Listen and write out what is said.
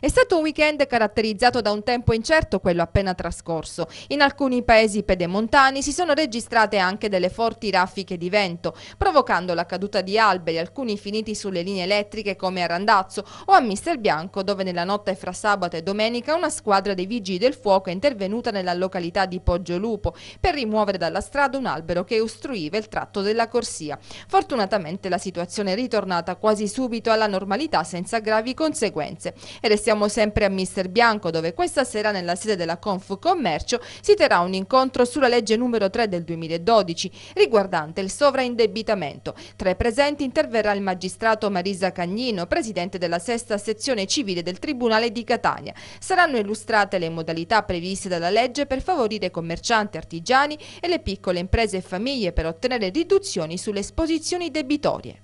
È stato un weekend caratterizzato da un tempo incerto quello appena trascorso. In alcuni paesi pedemontani si sono registrate anche delle forti raffiche di vento, provocando la caduta di alberi, alcuni finiti sulle linee elettriche come a Randazzo o a Mister Bianco, dove nella notte fra sabato e domenica una squadra dei vigili del fuoco è intervenuta nella località di Poggio Lupo per rimuovere dalla strada un albero che ostruiva il tratto della corsia. Fortunatamente la situazione è ritornata quasi subito alla normalità senza gravi conseguenze. Ed è siamo sempre a Mister Bianco dove questa sera nella sede della Commercio si terrà un incontro sulla legge numero 3 del 2012 riguardante il sovraindebitamento. Tra i presenti interverrà il magistrato Marisa Cagnino, presidente della sesta sezione civile del Tribunale di Catania. Saranno illustrate le modalità previste dalla legge per favorire commercianti, artigiani e le piccole imprese e famiglie per ottenere riduzioni sulle esposizioni debitorie.